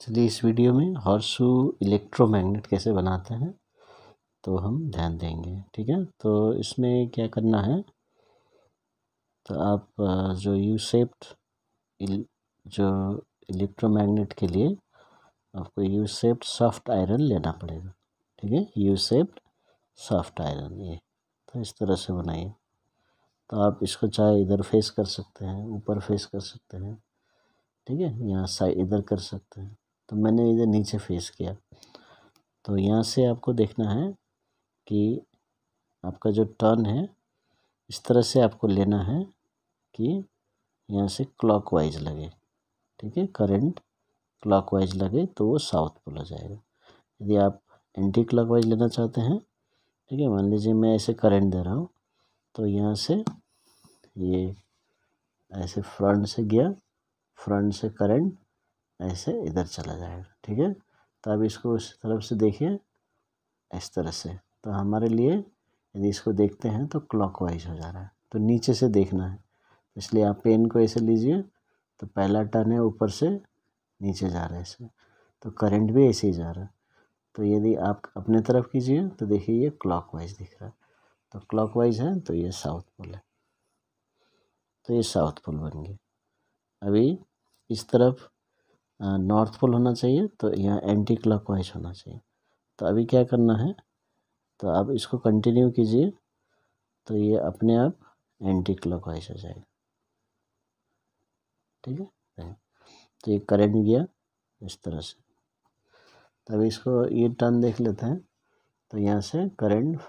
चलिए इस वीडियो में हॉर्सू इलेक्ट्रोमैग्नेट कैसे बनाते हैं तो हम ध्यान देंगे ठीक है तो इसमें क्या करना है तो आप जो यू सेप्ट जो इलेक्ट्रोमैग्नेट के लिए आपको यू सेप्ट सॉफ्ट आयरन लेना पड़ेगा ठीक है यू सेप्ट सॉफ्ट आयरन ये तो इस तरह से बनाइए तो आप इसको चाहे इधर फेस कर सकते हैं ऊपर फेस कर सकते हैं ठीक है यहाँ साइड इधर कर सकते हैं तो मैंने इधर नीचे फेस किया तो यहाँ से आपको देखना है कि आपका जो टर्न है इस तरह से आपको लेना है कि यहाँ से क्लॉकवाइज लगे ठीक है करंट क्लॉकवाइज लगे तो वो साउथ पोल हो जाएगा यदि आप एंटी क्लॉकवाइज लेना चाहते हैं ठीक है मान लीजिए मैं ऐसे करंट दे रहा हूँ तो यहाँ से ये ऐसे फ्रंट से गया फ्रंट से करंट ऐसे इधर चला जाएगा ठीक है तो अब इसको इस तरफ से देखिए इस तरह से तो हमारे लिए यदि इसको देखते हैं तो क्लॉकवाइज हो जा रहा है तो नीचे से देखना है तो इसलिए आप पेन को ऐसे लीजिए तो पहला टर्न है ऊपर से नीचे जा रहा है ऐसे तो करंट भी ऐसे ही जा रहा है तो यदि आप अपने तरफ कीजिए तो देखिए ये क्लॉक दिख रहा है तो क्लॉक है तो ये साउथ पोल है तो ये साउथ पोल बन गया अभी इस तरफ नॉर्थ पोल होना चाहिए तो यहाँ एंटी क्लॉक होना चाहिए तो अभी क्या करना है तो आप इसको कंटिन्यू कीजिए तो ये अपने आप एंटी क्लॉक हो जाएगा ठीक है तो ये करंट गया इस तरह से तो अभी इसको ये टर्न देख लेते हैं तो यहाँ से करंट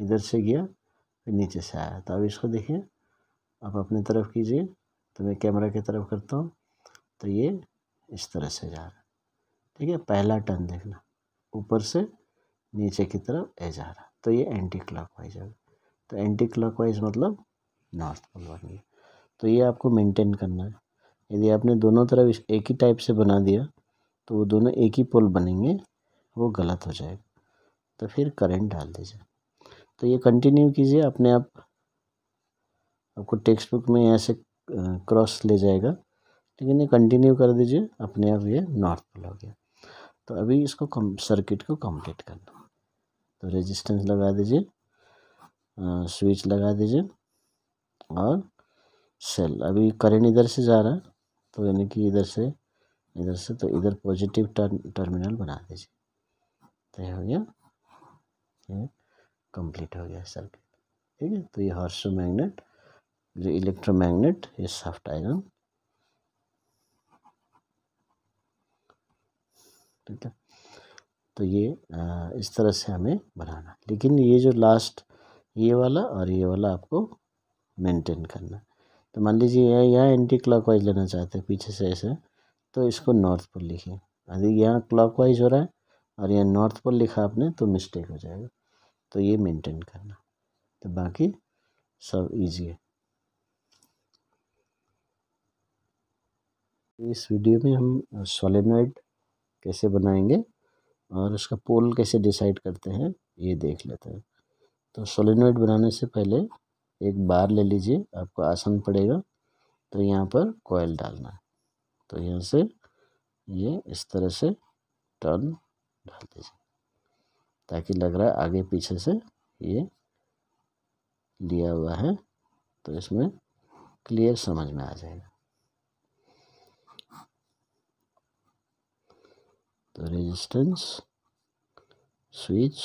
इधर से गया फिर नीचे से आया तो अब इसको देखिए आप अपने तरफ कीजिए तो मैं कैमरा की तरफ करता हूँ तो ये इस तरह से जा रहा ठीक है पहला टर्न देखना ऊपर से नीचे की तरफ ए जा रहा तो ये एंटी क्लॉक वाइज होगा तो एंटी क्लॉक वाइज मतलब नॉर्थ पोल बन गया तो ये आपको मेंटेन करना है यदि आपने दोनों तरफ एक ही टाइप से बना दिया तो वो दोनों एक ही पोल बनेंगे वो गलत हो जाएगा तो फिर करंट डाल दीजिए तो ये कंटिन्यू कीजिए अपने आप आपको टेक्स्ट बुक में ऐसे क्रॉस ले जाएगा ठीक तो है नहीं कंटिन्यू कर दीजिए अपने आप ये नॉर्थ पोल हो गया तो अभी इसको कम सर्किट को कंप्लीट कर दो तो रेजिस्टेंस लगा दीजिए स्विच लगा दीजिए और सेल अभी करेंट इधर से जा रहा है तो यानी कि इधर से इधर से तो इधर पॉजिटिव टर्मिनल बना दीजिए तो ये हो गया कंप्लीट हो गया सर्किट ठीक है तो ये हॉर्सो मैग्नेट जो इलेक्ट्रोमैग्नेट ये सॉफ्ट आयरन ठीक है तो ये इस तरह से हमें बनाना लेकिन ये जो लास्ट ये वाला और ये वाला आपको मेंटेन करना तो मान लीजिए यह यहाँ एंटी क्लॉक लेना चाहते हैं पीछे से ऐसे तो इसको नॉर्थ पोल लिखिए यदि यहाँ क्लॉक हो रहा है और यहाँ नॉर्थ पोल लिखा आपने तो मिस्टेक हो जाएगा तो ये मेंटेन करना तो बाकी सब इजी है इस वीडियो में हम सोलिनोइड कैसे बनाएंगे और उसका पोल कैसे डिसाइड करते हैं ये देख लेते हैं तो सोलिनोइड बनाने से पहले एक बार ले लीजिए आपको आसन पड़ेगा तो यहाँ पर कोयल डालना है तो यहाँ से ये इस तरह से टर्न डाल दीजिए ताकि लग रहा है आगे पीछे से ये लिया हुआ है तो इसमें क्लियर समझ में आ जाएगा the resistance switch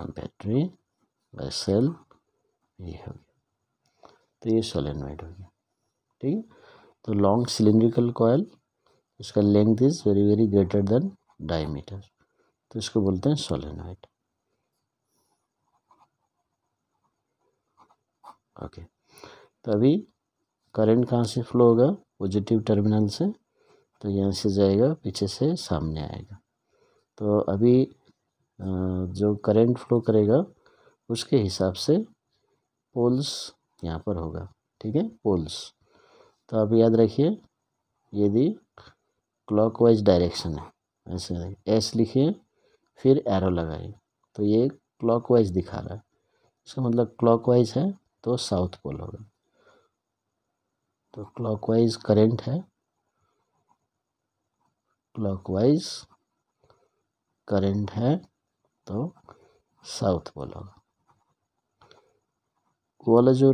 और बैटरी बाय सेल ये हो गया तो ये सोलेनोइड हो गया ठीक है तो लॉन्ग सिलेंड्रिकल कॉयल इसका length is very very greater than diameter तो इसको बोलते हैं सोलेनोइड ओके तो अभी करेंट कहाँ से फ्लो होगा पॉजिटिव टर्मिनल से तो यहाँ से जाएगा पीछे से सामने आएगा तो अभी जो करंट फ्लो करेगा उसके हिसाब से पोल्स यहाँ पर होगा ठीक है पोल्स तो आप याद रखिए यदि क्लॉकवाइज डायरेक्शन है ऐसे एस लिखिए फिर एरो लगाइए तो ये क्लॉकवाइज दिखा रहा है इसका मतलब क्लॉकवाइज है तो साउथ पोल होगा तो क्लॉकवाइज करंट है क्लॉकवाइज करंट है तो साउथ पोल होगा वो वाला जो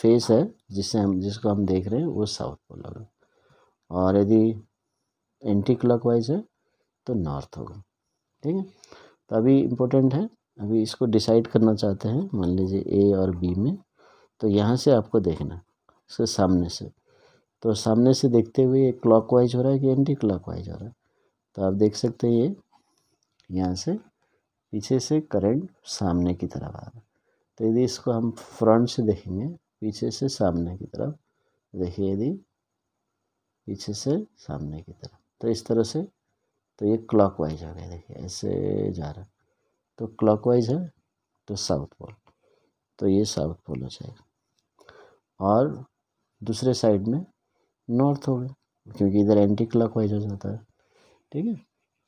फेस है जिसे हम जिसको हम देख रहे हैं वो साउथ पोल होगा और यदि एंटी क्लॉकवाइज है तो नॉर्थ होगा ठीक है तो अभी इम्पोर्टेंट है अभी इसको डिसाइड करना चाहते हैं मान लीजिए ए और बी में तो यहाँ से आपको देखना इसके सामने से तो सामने से देखते हुए ये वाइज हो रहा है कि एंटी वाइज हो रहा है तो आप देख सकते हैं ये यहाँ से पीछे से करंट सामने की तरफ आ रहा है तो यदि इसको हम फ्रंट से देखेंगे पीछे से सामने की तरफ देखिए यदि पीछे से सामने की तरफ तो इस तरह से तो ये क्लॉक वाइज हो गया देखिए ऐसे जा रहा है तो वाइज है तो साउथ पोल तो ये साउथ पोल हो जाएगा और दूसरे साइड में नॉर्थ हो गया क्योंकि इधर एंटी क्लॉक वाइज हो जाता है ठीक है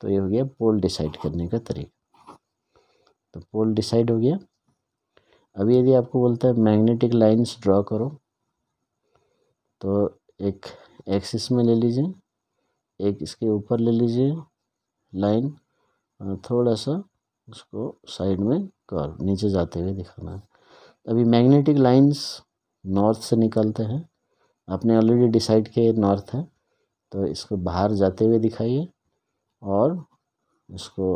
तो ये हो गया पोल डिसाइड करने का तरीका तो पोल डिसाइड हो गया अभी यदि आपको बोलता है मैग्नेटिक लाइंस ड्रॉ करो तो एक एक्सिस में ले लीजिए एक इसके ऊपर ले लीजिए लाइन थोड़ा सा उसको साइड में कर नीचे जाते हुए दिखाना है अभी मैग्नेटिक लाइंस नॉर्थ से निकलते हैं आपने ऑलरेडी डिसाइड किया नॉर्थ है तो इसको बाहर जाते हुए दिखाइए और इसको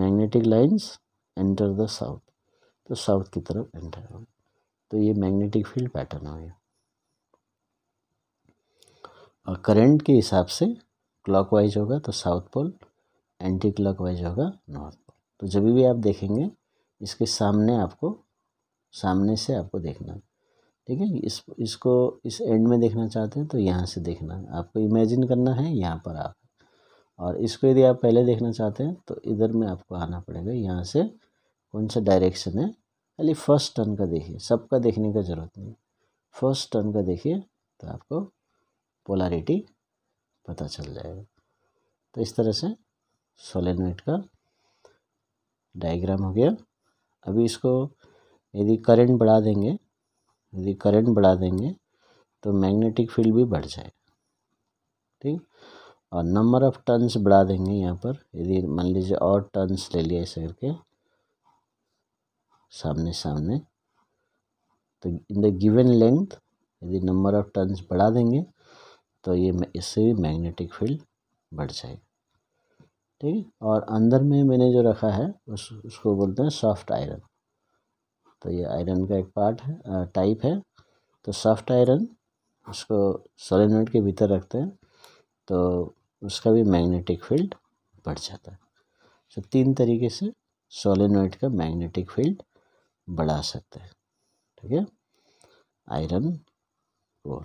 magnetic lines enter the south तो साउथ की तरफ एंटर हो तो ये मैग्नेटिक फील्ड पैटर्न हो गया और करंट के हिसाब से क्लॉकवाइज होगा तो साउथ पोल एंटी क्लॉकवाइज होगा नॉर्थ पोल तो जब भी आप देखेंगे इसके सामने आपको सामने से आपको देखना ठीक है इस इसको इस एंड में देखना चाहते हैं तो यहाँ से देखना आपको इमेजिन करना है यहाँ पर आप और इसको यदि आप पहले देखना चाहते हैं तो इधर में आपको आना पड़ेगा यहाँ से कौन सा डायरेक्शन है खाली फर्स्ट टर्न का देखिए सबका देखने का ज़रूरत नहीं फर्स्ट टर्न का देखिए तो आपको पोलारिटी पता चल जाएगा तो इस तरह से सोलेनोइड का डायग्राम हो गया अभी इसको यदि करंट बढ़ा देंगे यदि करंट बढ़ा देंगे तो मैग्नेटिक फील्ड भी बढ़ जाएगा ठीक और नंबर ऑफ टर्न्स बढ़ा देंगे यहाँ पर यदि मान लीजिए और टर्न्स ले लिया ऐसे करके सामने सामने तो इन द गिवन लेंथ यदि नंबर ऑफ टर्न्स बढ़ा देंगे तो ये इससे भी मैग्नेटिक फील्ड बढ़ जाएगा ठीक और अंदर में मैंने जो रखा है उस उसको बोलते हैं सॉफ्ट आयरन तो ये आयरन का एक पार्ट है टाइप है तो सॉफ्ट आयरन उसको सोलिनट के भीतर रखते हैं तो उसका भी मैग्नेटिक फील्ड बढ़ जाता है तो तीन तरीके से सोलिनट का मैग्नेटिक फील्ड बढ़ा सकते हैं ठीक है आयरन और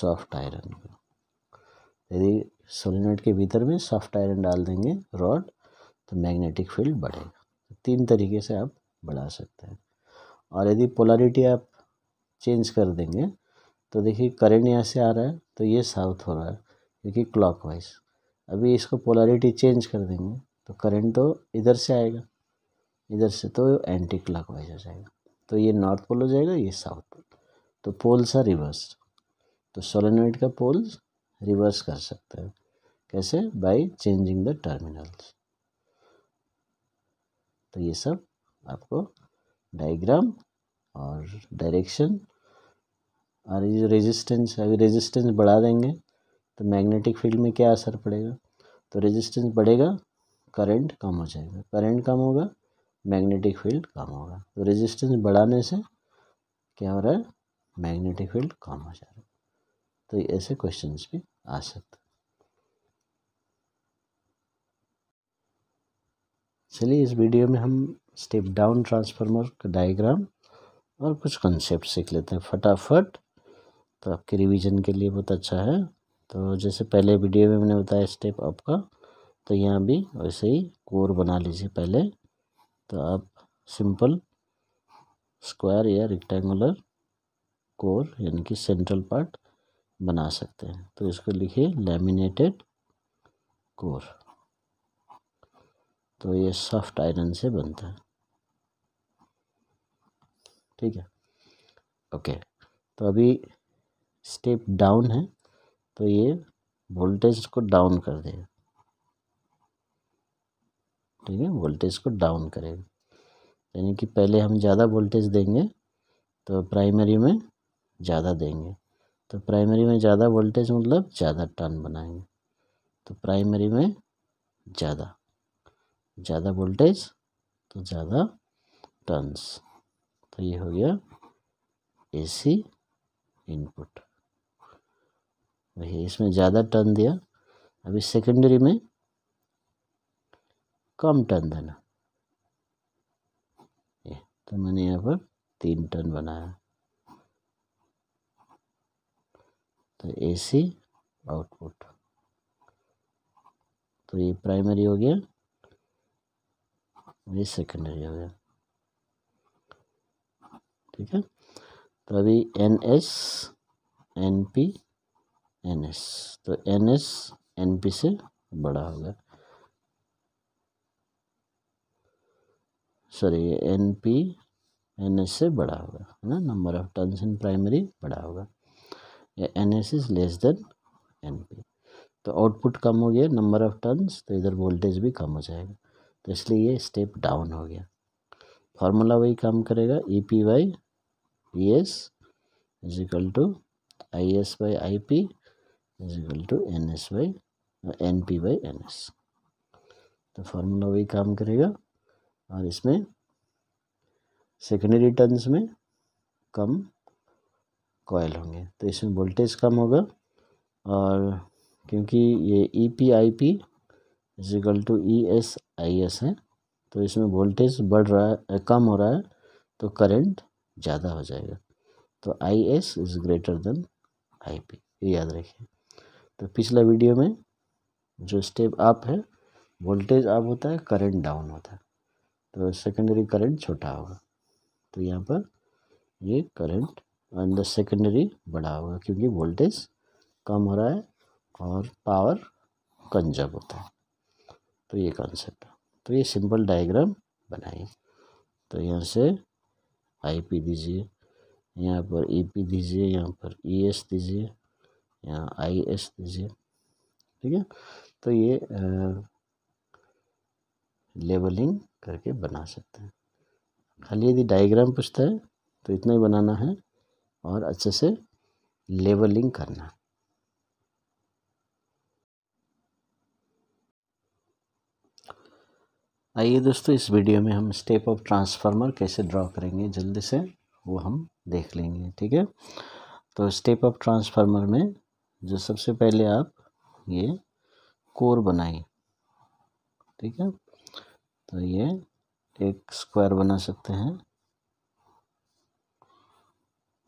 सॉफ्ट आयरन को यदि सोलिनट के भीतर में सॉफ्ट आयरन डाल देंगे रॉड तो मैग्नेटिक फील्ड बढ़ेगा तो तीन तरीके से आप बढ़ा सकते हैं और यदि पोलरिटी आप चेंज कर देंगे तो देखिए करंट यहाँ से आ रहा है तो ये साउथ हो रहा है क्योंकि क्लॉक अभी इसको पोलरिटी चेंज कर देंगे तो करंट तो इधर से आएगा इधर से तो एंटी क्लॉक हो जाएगा तो ये नॉर्थ पोल हो जाएगा ये साउथ पोल तो पोल्स आर रिवर्स तो सोलेनोइड का पोल्स रिवर्स कर सकते हैं कैसे बाय चेंजिंग द टर्मिनल्स तो ये सब आपको डायग्राम और डायरेक्शन और ये रेजिस्टेंस अभी रेजिस्टेंस बढ़ा देंगे तो मैग्नेटिक फील्ड में क्या असर पड़ेगा तो रेजिस्टेंस बढ़ेगा करंट कम हो जाएगा करंट कम होगा मैग्नेटिक फील्ड कम होगा तो रेजिस्टेंस बढ़ाने से क्या हो रहा है मैग्नेटिक फील्ड कम हो जा रहा है तो ऐसे क्वेश्चन भी आ सकते चलिए इस वीडियो में हम स्टेप डाउन ट्रांसफार्मर का डायग्राम और कुछ कंसेप्ट सीख लेते हैं फटाफट तो आपके रिवीजन के लिए बहुत अच्छा है तो जैसे पहले वीडियो में मैंने बताया स्टेप अप का तो यहाँ भी वैसे ही कोर बना लीजिए पहले तो आप सिंपल स्क्वायर या रेक्टेंगुलर कोर यानी कि सेंट्रल पार्ट बना सकते हैं तो इसको लिखिए लैमिनेटेड कोर तो ये सॉफ्ट आयरन से बनता है ठीक है ओके तो अभी स्टेप डाउन है तो ये वोल्टेज को डाउन कर देगा ठीक है वोल्टेज को डाउन करेगा यानी कि पहले हम ज़्यादा वोल्टेज देंगे तो प्राइमरी में ज़्यादा देंगे तो प्राइमरी में ज़्यादा वोल्टेज मतलब ज़्यादा टर्न बनाएंगे तो प्राइमरी में ज़्यादा ज़्यादा वोल्टेज तो ज़्यादा टर्न्स तो ये हो गया एसी इनपुट वही इसमें ज़्यादा टर्न दिया अभी सेकेंडरी में कम टर्न देना ये तो मैंने यहाँ पर तीन टर्न बनाया तो एसी आउटपुट तो ये प्राइमरी हो गया ये सेकेंडरी हो गया ठीक है तो अभी N S N P N S तो एन एस एन पी से बड़ा होगा sorry N P N S से बड़ा होगा है ना number of turns in primary बड़ा होगा या N S is less than N P तो आउटपुट कम हो गया नंबर ऑफ टर्न्स तो इधर वोल्टेज भी कम हो जाएगा तो इसलिए ये स्टेप डाउन हो गया फार्मूला वही काम करेगा E P Y P S equal to I S Y I P equal to N S Y N P by N S तो फार्मूला वही काम करेगा और इसमें सेकेंडरी टर्न्स में कम कॉयल होंगे तो इसमें वोल्टेज कम होगा और क्योंकि ये E P I P equal to E S I S है तो इसमें वोल्टेज बढ़ रहा है कम हो रहा है तो करंट ज़्यादा हो जाएगा तो I S is greater than I P ये याद रखिए तो पिछला वीडियो में जो स्टेप अप है वोल्टेज अप होता है करंट डाउन होता है तो सेकेंडरी करंट छोटा होगा तो यहाँ पर ये करंट द सेकेंडरी बड़ा होगा क्योंकि वोल्टेज कम हो रहा है और पावर कंजर्व होता है तो ये कॉन्सेप्ट है तो ये सिंपल डायग्राम बनाएं तो यहाँ से आई पी दीजिए यहाँ पर ई e पी दीजिए यहाँ पर ई e एस दीजिए यहाँ आई एस दीजिए ठीक है तो ये लेबलिंग करके बना सकते हैं खाली यदि डायग्राम पूछता है तो इतना ही बनाना है और अच्छे से लेबलिंग करना है आइए दोस्तों इस वीडियो में हम स्टेप ऑफ ट्रांसफार्मर कैसे ड्रॉ करेंगे जल्दी से वो हम देख लेंगे ठीक है तो स्टेप ऑफ ट्रांसफार्मर में जो सबसे पहले आप ये कोर बनाइए ठीक है तो ये एक स्क्वायर बना सकते हैं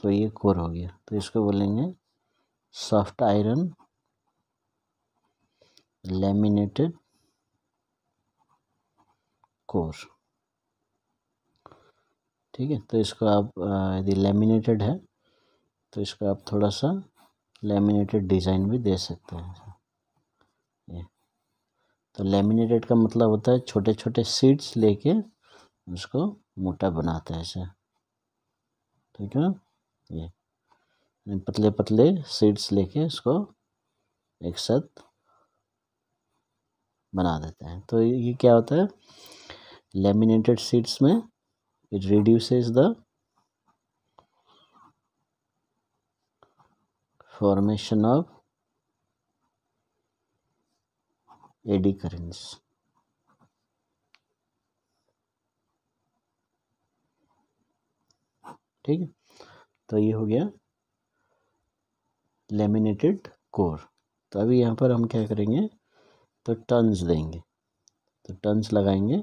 तो ये कोर हो गया तो इसको बोलेंगे सॉफ्ट आयरन लेमिनेटेड कोर ठीक है तो इसको आप यदि लेमिनेटेड है तो इसको आप थोड़ा सा लेमिनेटेड डिज़ाइन भी दे सकते हैं ये तो लेमिनेटेड का मतलब होता है छोटे छोटे सीड्स लेके उसको मोटा बनाते हैं ऐसे ठीक है ये पतले पतले सीड्स लेके इसको एक साथ बना देते हैं तो ये क्या होता है लेमिनेटेड सीड्स में it reduces the formation of eddy currents ठीक है तो ये हो गया लेमिनेटेड कोर तो अभी यहाँ पर हम क्या करेंगे तो टन्स देंगे तो टन्स लगाएंगे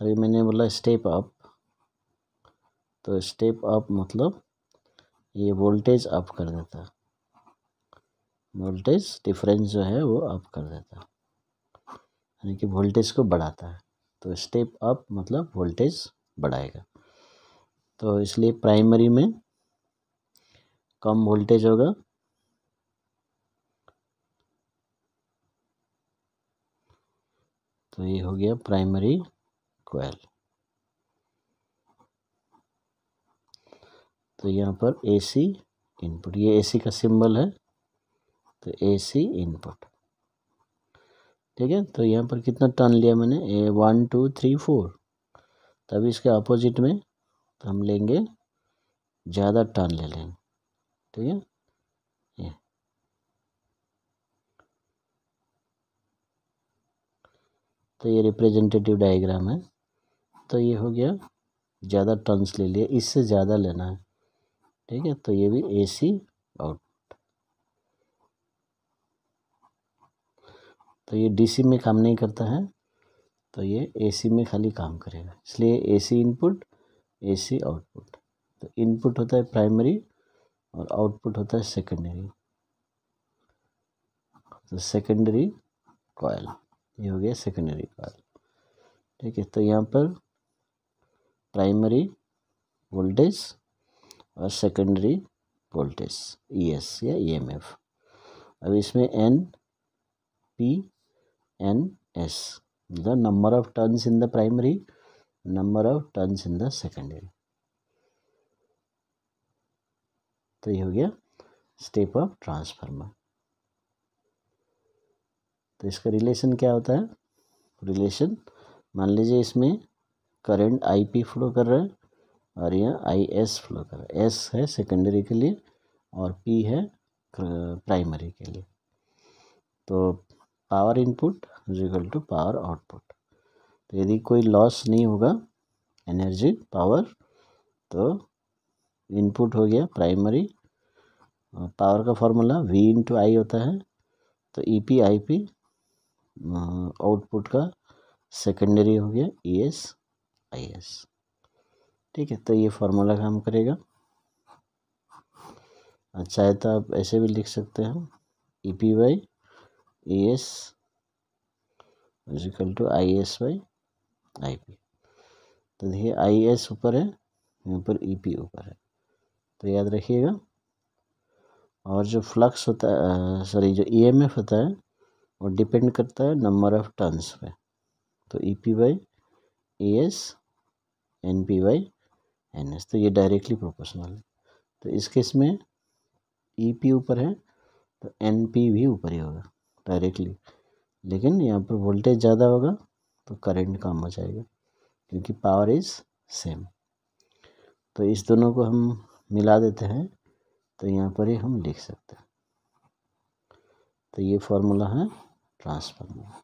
तभी तो मैंने बोला स्टेप अप तो स्टेप अप मतलब ये वोल्टेज अप कर देता वोल्टेज डिफरेंस जो है वो अप कर देता यानी कि वोल्टेज को बढ़ाता है तो स्टेप अप मतलब वोल्टेज बढ़ाएगा तो इसलिए प्राइमरी में कम वोल्टेज होगा तो ये हो गया प्राइमरी ट्वेल्व तो यहाँ पर ए सी इनपुट ये ए सी का सिंबल है तो ए सी इनपुट ठीक है तो यहाँ पर कितना टर्न लिया मैंने ए वन टू थ्री फोर तभी इसके अपोजिट में तो हम लेंगे ज़्यादा टर्न ले लेंगे ठीक है ये तो ये रिप्रेजेंटेटिव डायग्राम है तो ये हो गया ज़्यादा टर्न्स ले लिया इससे ज़्यादा लेना है ठीक है तो ये भी ए सी आउट तो ये डीसी में काम नहीं करता है तो ये एसी में खाली काम करेगा इसलिए एसी इनपुट एसी आउटपुट तो इनपुट होता है प्राइमरी और आउटपुट होता है सेकेंडरी तो सेकेंडरी कॉयल ये हो गया सेकेंडरी कॉयल ठीक है तो यहाँ पर प्राइमरी वोल्टेज और सेकेंडरी वोल्टेज ई एस या ई एम एफ अब इसमें N P N S the number of turns in the primary number of turns in the secondary तो ये हो गया स्टेप ऑफ ट्रांसफार्मर तो इसका रिलेशन क्या होता है रिलेशन मान लीजिए इसमें करंट आई पी फ्लो कर रहा है और यह आई एस फ्लो कर रहा है एस है सेकेंडरी के लिए और पी है प्राइमरी के लिए तो power input is equal to power output तो यदि कोई लॉस नहीं होगा एनर्जी पावर तो इनपुट हो गया प्राइमरी पावर का फॉर्मूला वी इंटू आई होता है तो E P I P output का सेकेंडरी हो गया E e S I S ठीक है तो ये फार्मूला काम करेगा चाहे अच्छा तो आप ऐसे भी लिख सकते हो E P Y E S equal to I S Y I P तो देखिए आई एस ऊपर है यहाँ पर ई e पी ऊपर है तो याद रखिएगा और जो फ्लक्स होता है सॉरी जो ई एम एफ होता है वो डिपेंड करता है नंबर ऑफ टर्न्स पे तो E P Y A S N P Y N S तो ये डायरेक्टली प्रोपोर्शनल है तो इस केस में ई e पी ऊपर है तो एन पी भी ऊपर ही होगा डायरेक्टली लेकिन यहाँ पर वोल्टेज ज़्यादा होगा तो करंट कम हो जाएगा क्योंकि पावर इज़ सेम तो इस दोनों को हम मिला देते हैं तो यहाँ पर ही हम लिख सकते हैं तो ये फॉर्मूला है ट्रांसफार्मर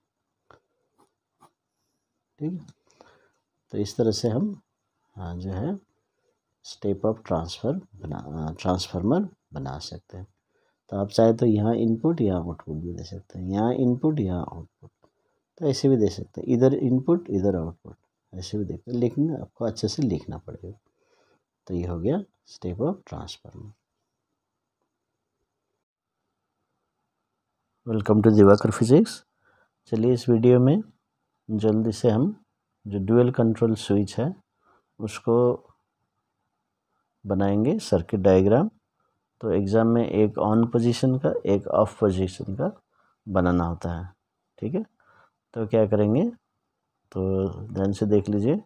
ठीक है तो इस तरह से हम हाँ, जो है स्टेप अप ट्रांसफ़र बना ट्रांसफार्मर हाँ, बना सकते हैं तो आप चाहे तो यहाँ इनपुट या आउटपुट भी दे सकते हैं यहाँ इनपुट या आउटपुट तो ऐसे भी दे सकते हैं इधर इनपुट इधर आउटपुट ऐसे भी देखते हैं लेकिन आपको अच्छे से लिखना पड़ेगा तो ये हो गया step off transformer welcome to Diwakar physics चलिए इस वीडियो में जल्दी से हम जो डुअल कंट्रोल स्विच है उसको बनाएंगे सर्किट डायग्राम तो एग्ज़ाम में एक ऑन पोजीशन का एक ऑफ पोजीशन का बनाना होता है ठीक है तो क्या करेंगे तो ध्यान से देख लीजिए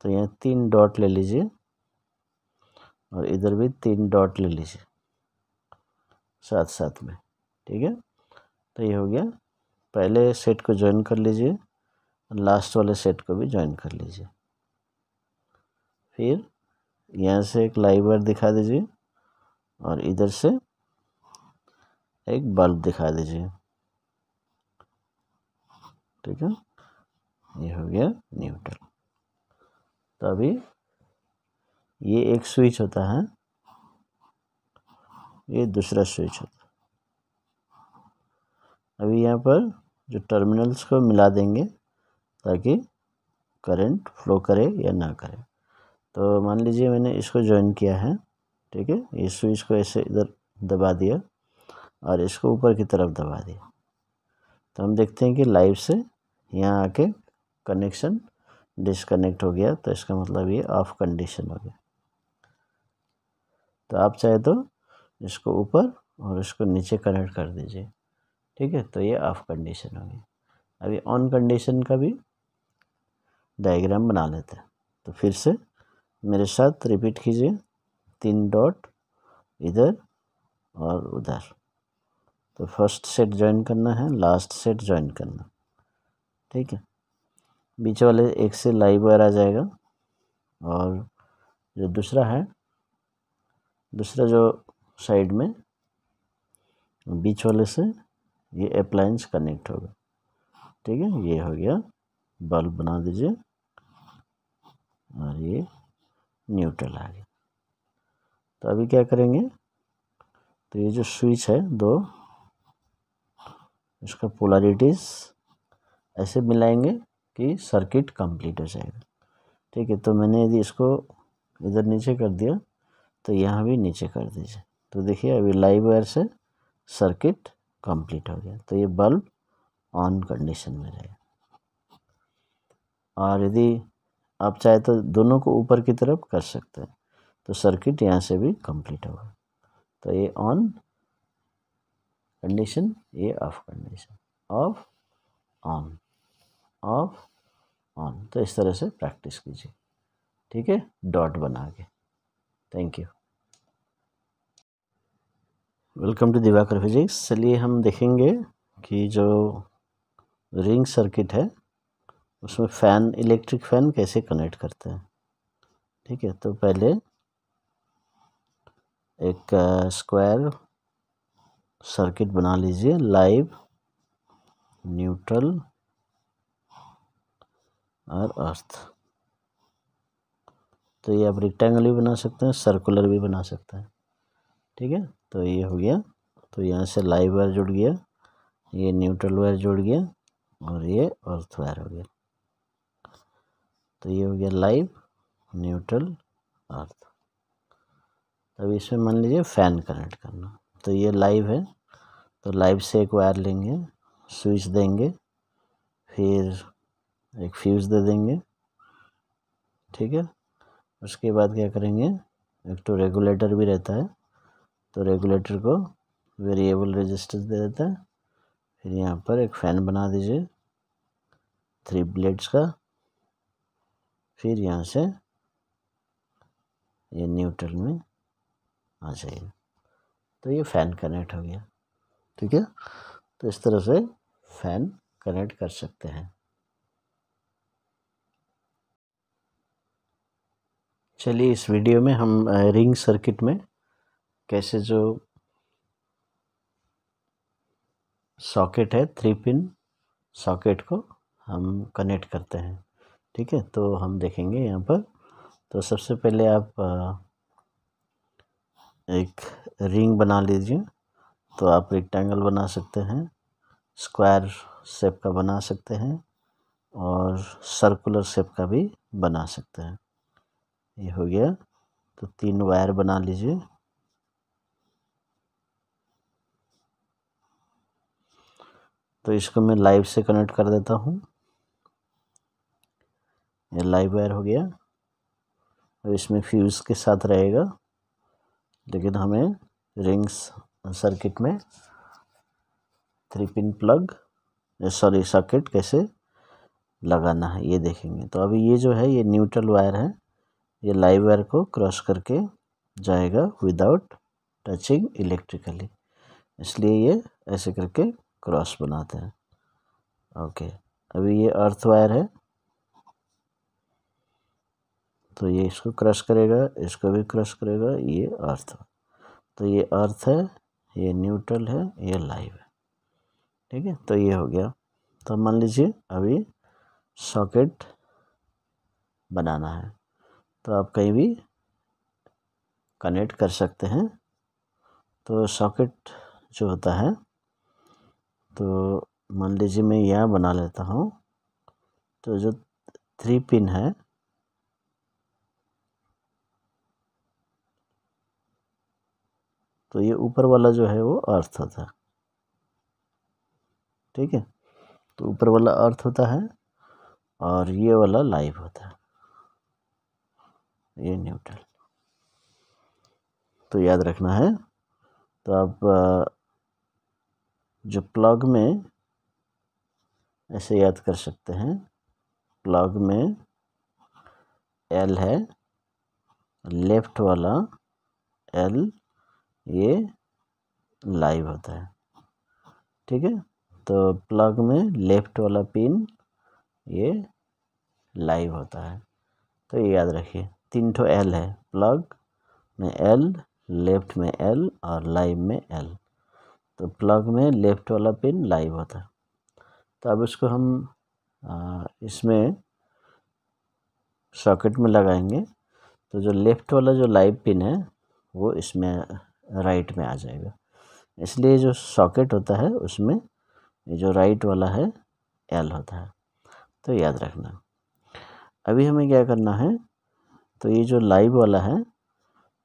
तो यहाँ तीन डॉट ले लीजिए और इधर भी तीन डॉट ले लीजिए साथ साथ में ठीक है तो ये हो गया पहले सेट को ज्वाइन कर लीजिए लास्ट वाले सेट को भी ज्वाइन कर लीजिए फिर यहाँ से एक लाइवर दिखा दीजिए और इधर से एक बल्ब दिखा दीजिए ठीक है ये हो गया न्यूट्रल तो अभी ये एक स्विच होता है ये दूसरा स्विच होता है अभी यहाँ पर जो टर्मिनल्स को मिला देंगे ताकि करंट फ्लो करे या ना करे तो मान लीजिए मैंने इसको ज्वाइन किया है ठीक है ये स्विच को ऐसे इधर दबा दिया और इसको ऊपर की तरफ दबा दिया तो हम देखते हैं कि लाइव से यहाँ आके कनेक्शन डिसकनेक्ट हो गया तो इसका मतलब ये ऑफ कंडीशन हो गया तो आप चाहे तो इसको ऊपर और इसको नीचे कनेक्ट कर दीजिए ठीक है तो ये ऑफ कंडीशन हो गया अभी ऑन कंडीशन का भी डायग्राम बना लेते हैं तो फिर से मेरे साथ रिपीट कीजिए तीन डॉट इधर और उधर तो फर्स्ट सेट ज्वाइन करना है लास्ट सेट ज्वाइन करना ठीक है बीच वाले एक से लाइव वायर आ जाएगा और जो दूसरा है दूसरा जो साइड में बीच वाले से ये अप्लाइंस कनेक्ट होगा ठीक है ये हो गया बल्ब बना दीजिए और ये न्यूट्रल आ गया तो अभी क्या करेंगे तो ये जो स्विच है दो इसका पोलरिटीज़ ऐसे मिलाएंगे कि सर्किट कंप्लीट हो जाएगा ठीक है तो मैंने यदि इसको इधर नीचे कर दिया तो यहाँ भी नीचे कर दीजिए तो देखिए अभी लाइव वायर से सर्किट कंप्लीट हो गया तो ये बल्ब ऑन कंडीशन में रहेगा और यदि आप चाहे तो दोनों को ऊपर की तरफ कर सकते हैं तो सर्किट यहाँ से भी कंप्लीट होगा तो ये ऑन कंडीशन ये off condition off on off on तो इस तरह से प्रैक्टिस कीजिए ठीक है डॉट बना के thank you welcome to Diwakar physics चलिए हम देखेंगे कि जो रिंग सर्किट है उसमें फ़ैन इलेक्ट्रिक फ़ैन कैसे कनेक्ट करते हैं ठीक है तो पहले एक स्क्वायर सर्किट बना लीजिए लाइव न्यूट्रल और अर्थ तो ये आप रिक्टेंगल भी बना सकते हैं सर्कुलर भी बना सकते हैं ठीक है तो ये हो गया तो यहाँ से लाइव वायर जुड़ गया ये न्यूट्रल वायर जुड़ गया और ये अर्थ वायर हो गया तो ये हो गया लाइव न्यूट्रल अर्थ अब इसमें मान लीजिए फ़ैन कनेक्ट करना तो ये लाइव है तो लाइव से एक वायर लेंगे स्विच देंगे फिर एक फ्यूज़ दे देंगे ठीक है उसके बाद क्या करेंगे एक तो रेगुलेटर भी रहता है तो रेगुलेटर को वेरिएबल रेजिस्टेंस दे देता है फिर यहाँ पर एक फ़ैन बना दीजिए थ्री ब्लेड्स का फिर यहाँ से ये न्यूट्रल में आ जाएगा तो ये फ़ैन कनेक्ट हो गया ठीक है तो इस तरह से फ़ैन कनेक्ट कर सकते हैं चलिए इस वीडियो में हम रिंग सर्किट में कैसे जो सॉकेट है थ्री पिन सॉकेट को हम कनेक्ट करते हैं ठीक है तो हम देखेंगे यहाँ पर तो सबसे पहले आप एक रिंग बना लीजिए तो आप रेक्टेंगल बना सकते हैं स्क्वायर शेप का बना सकते हैं और सर्कुलर शेप का भी बना सकते हैं ये हो गया तो तीन वायर बना लीजिए तो इसको मैं लाइव से कनेक्ट कर देता हूँ ये लाइव वायर हो गया और इसमें फ्यूज़ के साथ रहेगा लेकिन हमें रिंग्स सर्किट में three pin plug sorry circuit कैसे लगाना है ये देखेंगे तो अभी ये जो है ये न्यूट्रल वायर है ये लाइव वायर को क्रॉस करके जाएगा विदाउट टचिंग इलेक्ट्रिकली इसलिए ये ऐसे करके क्रॉस बनाते हैं ओके अभी ये अर्थ वायर है तो ये इसको क्रश करेगा इसको भी क्रश करेगा ये अर्थ तो ये अर्थ है ये न्यूट्रल है ये लाइव है ठीक है तो ये हो गया तो मान लीजिए अभी सॉकेट बनाना है तो आप कहीं भी कनेक्ट कर सकते हैं तो सॉकेट जो होता है तो मान लीजिए मैं यह बना लेता हूँ तो जो थ्री पिन है तो ये ऊपर वाला जो है वो अर्थ होता है ठीक है तो ऊपर वाला अर्थ होता है और ये वाला लाइव होता है ये न्यूट्रल तो याद रखना है तो आप जो प्लग में ऐसे याद कर सकते हैं प्लग में एल है लेफ्ट वाला एल ये लाइव होता है ठीक है तो प्लग में लेफ्ट वाला पिन ये लाइव होता है तो ये याद रखिए तीन ठो एल है प्लग में एल लेफ्ट में एल और लाइव में एल तो प्लग में लेफ्ट वाला पिन लाइव होता है तो अब इसको हम इसमें सॉकेट में लगाएंगे तो जो लेफ्ट वाला जो लाइव पिन है वो इसमें राइट में आ जाएगा इसलिए जो सॉकेट होता है उसमें जो राइट वाला है एल होता है तो याद रखना अभी हमें क्या करना है तो ये जो लाइव वाला है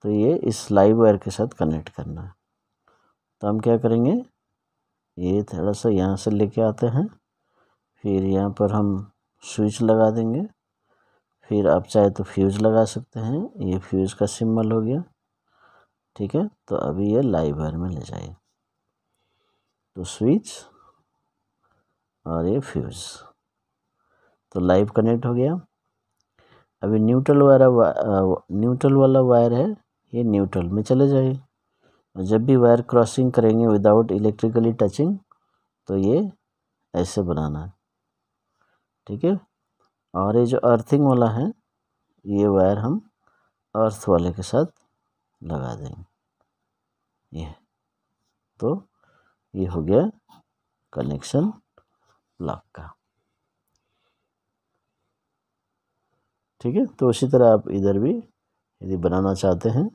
तो ये इस लाइव वायर के साथ कनेक्ट करना है तो हम क्या करेंगे ये थोड़ा सा यहाँ से लेके आते हैं फिर यहाँ पर हम स्विच लगा देंगे फिर आप चाहे तो फ्यूज़ लगा सकते हैं ये फ्यूज़ का सिम्बल हो गया ठीक है तो अभी ये वायर में ले जाइए तो स्विच और ये फ्यूज़ तो लाइव कनेक्ट हो गया अभी न्यूट्रल वाला न्यूट्रल वाला वायर है ये न्यूट्रल में चले जाए और जब भी वायर क्रॉसिंग करेंगे विदाउट इलेक्ट्रिकली टचिंग तो ये ऐसे बनाना है ठीक है और ये जो अर्थिंग वाला है ये वायर हम अर्थ वाले के साथ लगा देंगे ये तो ये हो गया कनेक्शन ब्लॉक का ठीक है तो उसी तरह आप इधर भी यदि बनाना चाहते हैं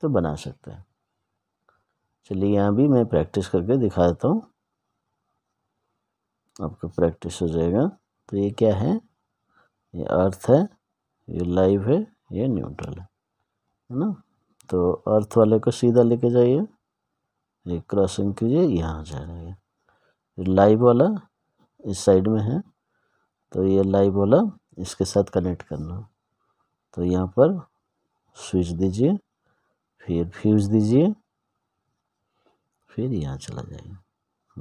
तो बना सकते हैं चलिए यहाँ भी मैं प्रैक्टिस करके दिखा देता हूँ आपका प्रैक्टिस हो जाएगा तो ये क्या है ये अर्थ है ये लाइव है ये न्यूट्रल है है ना तो अर्थ वाले को सीधा लेके जाइए ये क्रॉसिंग कीजिए यहाँ जा रहा है लाइव वाला इस साइड में है तो ये लाइव वाला इसके साथ कनेक्ट करना तो यहाँ पर स्विच दीजिए फिर फ्यूज़ दीजिए फिर यहाँ चला जाइए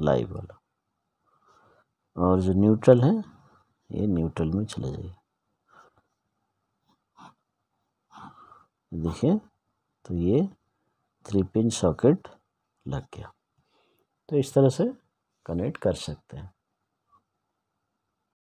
लाइव वाला और जो न्यूट्रल है ये न्यूट्रल में चला जाइए देखिए तो ये थ्री पिन सॉकेट लग गया तो इस तरह से कनेक्ट कर सकते हैं